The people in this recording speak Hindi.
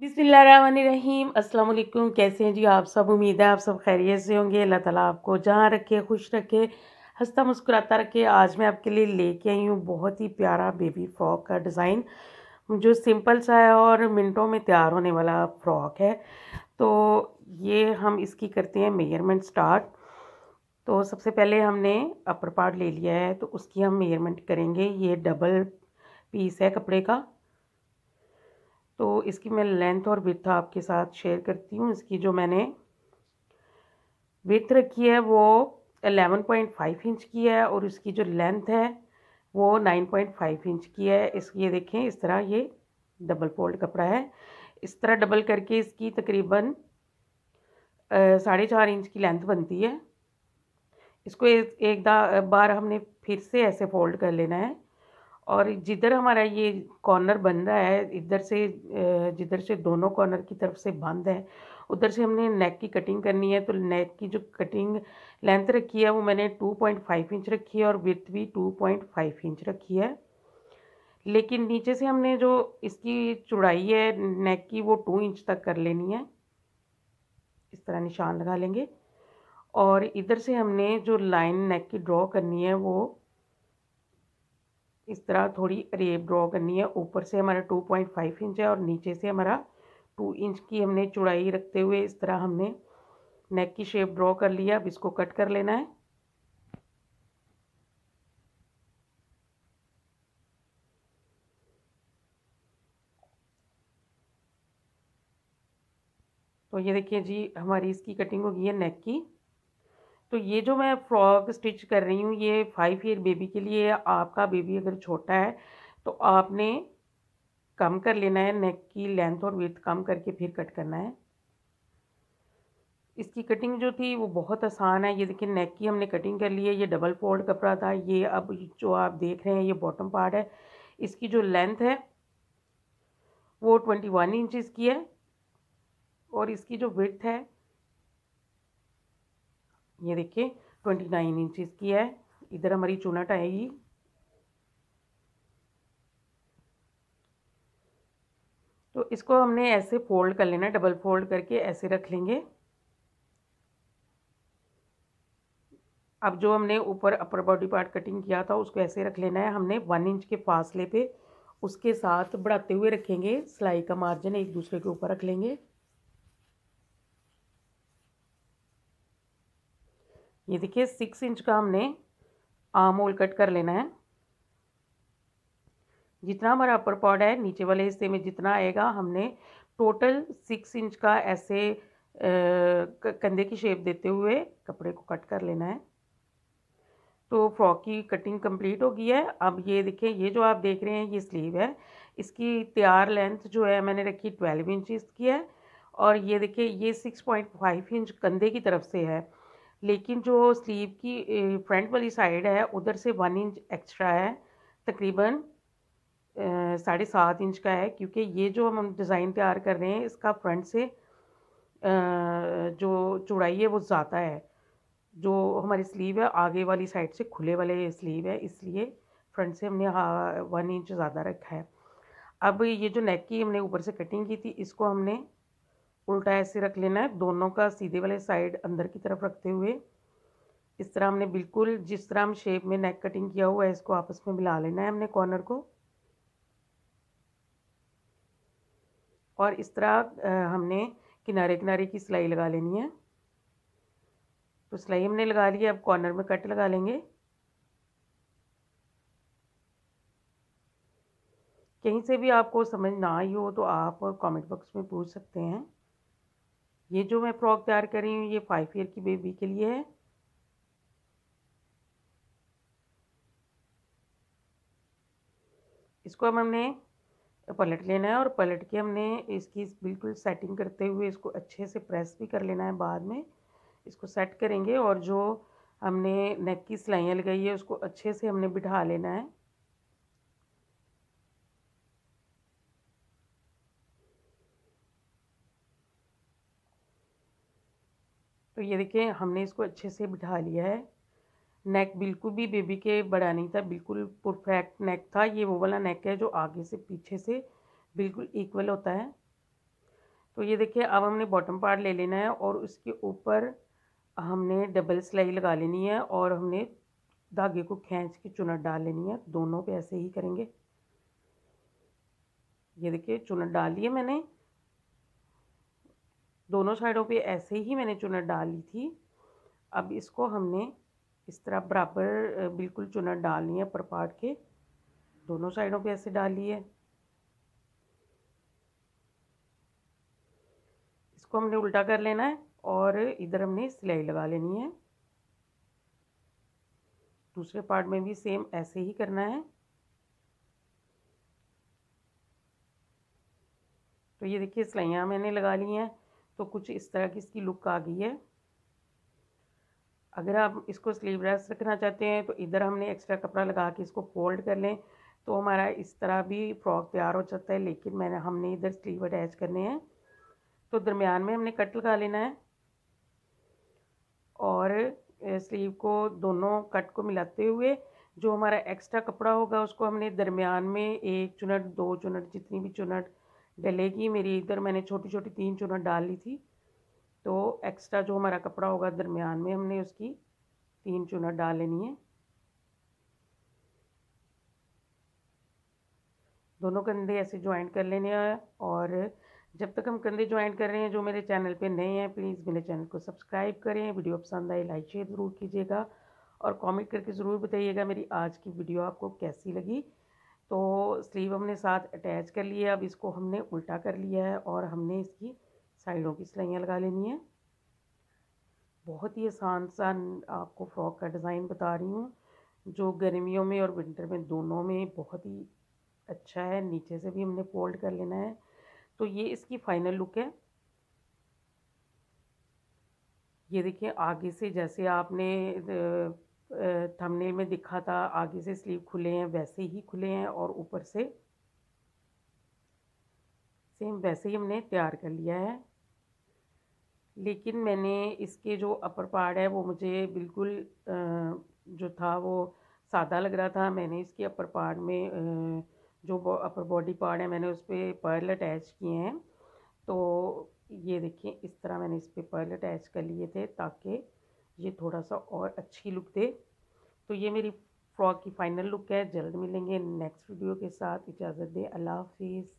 बिसमीम अल्लाम कैसे हैं जी आप सब उम्मीद है आप सब खैरियत से होंगे अल्लाह ताला आपको जहाँ रखे खुश रखे हंसता मुस्कुराता रखे आज मैं आपके लिए लेके आई हूँ बहुत ही प्यारा बेबी फ्रॉक का डिज़ाइन जो सिंपल सा है और मिनटों में तैयार होने वाला फ़्रॉक है तो ये हम इसकी करते हैं मेजरमेंट स्टार्ट तो सबसे पहले हमने अपर पार्ट ले लिया है तो उसकी हम मेजरमेंट करेंगे ये डबल पीस है कपड़े का इसकी मैं लेंथ और विथ आपके साथ शेयर करती हूँ इसकी जो मैंने विथ रखी है वो 11.5 इंच की है और इसकी जो लेंथ है वो 9.5 इंच की है इस ये देखें इस तरह ये डबल फोल्ड कपड़ा है इस तरह डबल करके इसकी तकरीबन साढ़े चार इंच की लेंथ बनती है इसको एक, बार हमने फिर से ऐसे फोल्ड कर लेना है और जिधर हमारा ये कॉर्नर बन रहा है इधर से जिधर से दोनों कॉर्नर की तरफ से बंद है उधर से हमने नेक की कटिंग करनी है तो नेक की जो कटिंग लेंथ रखी है वो मैंने 2.5 इंच रखी है और विथ भी 2.5 इंच रखी है लेकिन नीचे से हमने जो इसकी चौड़ाई है नेक की वो टू इंच तक कर लेनी है इस तरह निशान लगा लेंगे और इधर से हमने जो लाइन नेक की ड्रॉ करनी है वो इस तरह थोड़ी रेप ड्रॉ करनी है ऊपर से हमारा टू पॉइंट फाइव इंच है और नीचे से हमारा टू इंच की हमने चौड़ाई रखते हुए इस तरह हमने नेक की शेप ड्रॉ कर लिया अब इसको कट कर लेना है तो ये देखिए जी हमारी इसकी कटिंग होगी है नेक की तो ये जो मैं फ्रॉक स्टिच कर रही हूँ ये फाइव ईयर बेबी के लिए आपका बेबी अगर छोटा है तो आपने कम कर लेना है नेक की लेंथ और विथ कम करके फिर कट करना है इसकी कटिंग जो थी वो बहुत आसान है ये देखिए नेक की हमने कटिंग कर ली है ये डबल फोल्ड कपड़ा था ये अब जो आप देख रहे हैं ये बॉटम पार्ट है इसकी जो लेंथ है वो ट्वेंटी वन इंचज़ की है और इसकी जो विथ है ये देखिए ट्वेंटी नाइन इंचज़ की है इधर हमारी चुनट आएगी तो इसको हमने ऐसे फोल्ड कर लेना डबल फोल्ड करके ऐसे रख लेंगे अब जो हमने ऊपर अपर बॉडी पार्ट कटिंग किया था उसको ऐसे रख लेना है हमने वन इंच के फासले पे उसके साथ बढ़ाते हुए रखेंगे सिलाई का मार्जिन एक दूसरे के ऊपर रख लेंगे ये देखिए सिक्स इंच का हमने आम होल कट कर लेना है जितना हमारा अपर पॉड है नीचे वाले हिस्से में जितना आएगा हमने टोटल सिक्स इंच का ऐसे कंधे की शेप देते हुए कपड़े को कट कर लेना है तो फ्रॉक की कटिंग कंप्लीट हो गई है अब ये देखिए ये जो आप देख रहे हैं ये स्लीव है इसकी तैयार लेंथ जो है मैंने रखी ट्वेल्व इंच की है और ये देखिए ये सिक्स पॉइंट फाइव इंच कंधे की तरफ से है लेकिन जो स्लीव की फ्रंट वाली साइड है उधर से वन इंच एक्स्ट्रा है तकरीबन साढ़े सात इंच का है क्योंकि ये जो हम डिज़ाइन तैयार कर रहे हैं इसका फ्रंट से जो चौड़ाई है वो ज़्यादा है जो हमारी स्लीव है आगे वाली साइड से खुले वाले स्लीव है इसलिए फ्रंट से हमने वन इंच ज़्यादा रखा है अब ये जो नेक की हमने ऊपर से कटिंग की थी इसको हमने उल्टा ऐसे रख लेना है दोनों का सीधे वाले साइड अंदर की तरफ रखते हुए इस तरह हमने बिल्कुल जिस तरह हम शेप में नेक कटिंग किया हुआ है इसको आपस में मिला लेना है हमने कॉर्नर को और इस तरह हमने किनारे किनारे की सिलाई लगा लेनी है तो सिलाई हमने लगा ली है अब कॉर्नर में कट लगा लेंगे कहीं से भी आपको समझ ना आई हो तो आप कमेंट बॉक्स में पूछ सकते हैं ये जो मैं फ्रॉक तैयार कर रही हूँ ये फाइव ईयर की बेबी के लिए है इसको हम हमने पलट लेना है और पलट के हमने इसकी बिल्कुल सेटिंग करते हुए इसको अच्छे से प्रेस भी कर लेना है बाद में इसको सेट करेंगे और जो हमने नेक की सिलाइयाँ लगाई है उसको अच्छे से हमने बिठा लेना है तो ये देखें हमने इसको अच्छे से बिठा लिया है नेक बिल्कुल भी बेबी के बड़ा नहीं था बिल्कुल परफेक्ट नेक था ये वो वाला नेक है जो आगे से पीछे से बिल्कुल इक्वल होता है तो ये देखिए अब हमने बॉटम पार्ट ले लेना है और उसके ऊपर हमने डबल सिलाई लगा लेनी है और हमने धागे को खींच के चुनट डाल लेनी है दोनों पे ऐसे ही करेंगे ये देखिए चुनट डाल लिए मैंने दोनों साइडों पे ऐसे ही मैंने चुनट डाली थी अब इसको हमने इस तरह बराबर बिल्कुल चुनट डालनी है परपाट पार्ट के दोनों साइडों पे ऐसे डाली है इसको हमने उल्टा कर लेना है और इधर हमने सिलाई लगा लेनी है दूसरे पार्ट में भी सेम ऐसे ही करना है तो ये देखिए सिलाइयाँ मैंने लगा ली हैं तो कुछ इस तरह की इसकी लुक आ गई है अगर आप इसको स्लीव रेस रखना चाहते हैं तो इधर हमने एक्स्ट्रा कपड़ा लगा के इसको फोल्ड कर लें तो हमारा इस तरह भी फ्रॉक तैयार हो जाता है लेकिन मैंने हमने इधर स्लीव अटैच करने हैं तो दरमियान में हमने कट लगा लेना है और स्लीव को दोनों कट को मिलाते हुए जो हमारा एक्स्ट्रा कपड़ा होगा उसको हमने दरमियान में एक चुनट दो चुनट जितनी भी चुनट डलेगी मेरी इधर मैंने छोटी छोटी तीन चुनट डाल ली थी तो एक्स्ट्रा जो हमारा कपड़ा होगा दरमियान में हमने उसकी तीन चुनट डाल लेनी है दोनों कंधे ऐसे ज्वाइंट कर लेने हैं और जब तक हम कंधे ज्वाइंट कर रहे हैं जो मेरे चैनल पे नए हैं प्लीज़ मेरे चैनल को सब्सक्राइब करें वीडियो पसंद आए लाइक शेयर ज़रूर कीजिएगा और कमेंट करके ज़रूर बताइएगा मेरी आज की वीडियो आपको कैसी लगी तो स्लीव हमने साथ अटैच कर लिया अब इसको हमने उल्टा कर लिया है और हमने इसकी साइडों की सिलाइयाँ लगा लेनी है बहुत ही आसान सा आपको फ्रॉक का डिज़ाइन बता रही हूँ जो गर्मियों में और विंटर में दोनों में बहुत ही अच्छा है नीचे से भी हमने फोल्ड कर लेना है तो ये इसकी फाइनल लुक है ये देखिए आगे से जैसे आपने थंबनेल में दिखा था आगे से स्लीव खुले हैं वैसे ही खुले हैं और ऊपर से सेम वैसे ही हमने तैयार कर लिया है लेकिन मैंने इसके जो अपर पार्ट है वो मुझे बिल्कुल जो था वो सादा लग रहा था मैंने इसके अपर पार्ट में जो अपर बॉडी पार्ट है मैंने उस पर पर्ल अटैच किए हैं तो ये देखिए इस तरह मैंने इस पर पर्ल अटैच कर लिए थे ताकि ये थोड़ा सा और अच्छी लुक दे तो ये मेरी फ्रॉक की फ़ाइनल लुक है जल्द मिलेंगे नेक्स्ट वीडियो के साथ इजाज़त दे अल्लाह हाफिज़